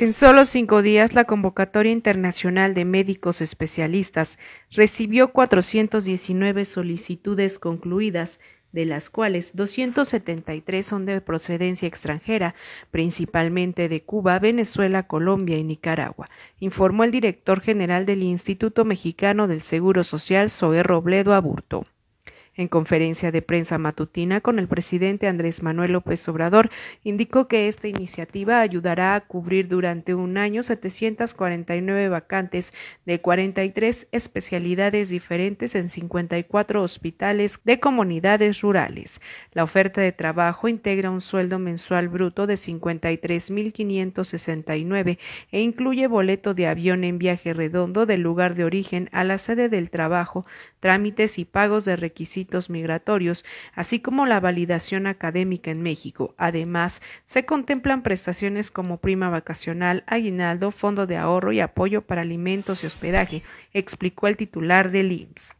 En solo cinco días, la convocatoria internacional de médicos especialistas recibió 419 solicitudes concluidas, de las cuales 273 son de procedencia extranjera, principalmente de Cuba, Venezuela, Colombia y Nicaragua, informó el director general del Instituto Mexicano del Seguro Social, Zoe Robledo Aburto. En conferencia de prensa matutina con el presidente Andrés Manuel López Obrador, indicó que esta iniciativa ayudará a cubrir durante un año 749 vacantes de 43 especialidades diferentes en 54 hospitales de comunidades rurales. La oferta de trabajo integra un sueldo mensual bruto de 53.569 e incluye boleto de avión en viaje redondo del lugar de origen a la sede del trabajo, trámites y pagos de requisitos migratorios, así como la validación académica en México. Además, se contemplan prestaciones como prima vacacional, aguinaldo, fondo de ahorro y apoyo para alimentos y hospedaje, explicó el titular del IMSS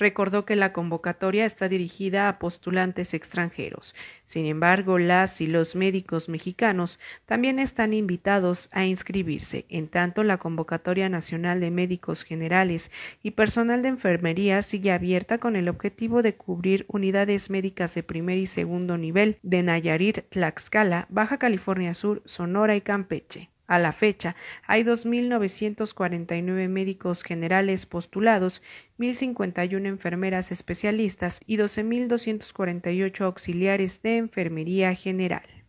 recordó que la convocatoria está dirigida a postulantes extranjeros. Sin embargo, las y los médicos mexicanos también están invitados a inscribirse. En tanto, la convocatoria nacional de médicos generales y personal de enfermería sigue abierta con el objetivo de cubrir unidades médicas de primer y segundo nivel de Nayarit, Tlaxcala, Baja California Sur, Sonora y Campeche. A la fecha, hay 2.949 médicos generales postulados, 1.051 enfermeras especialistas y 12.248 auxiliares de enfermería general.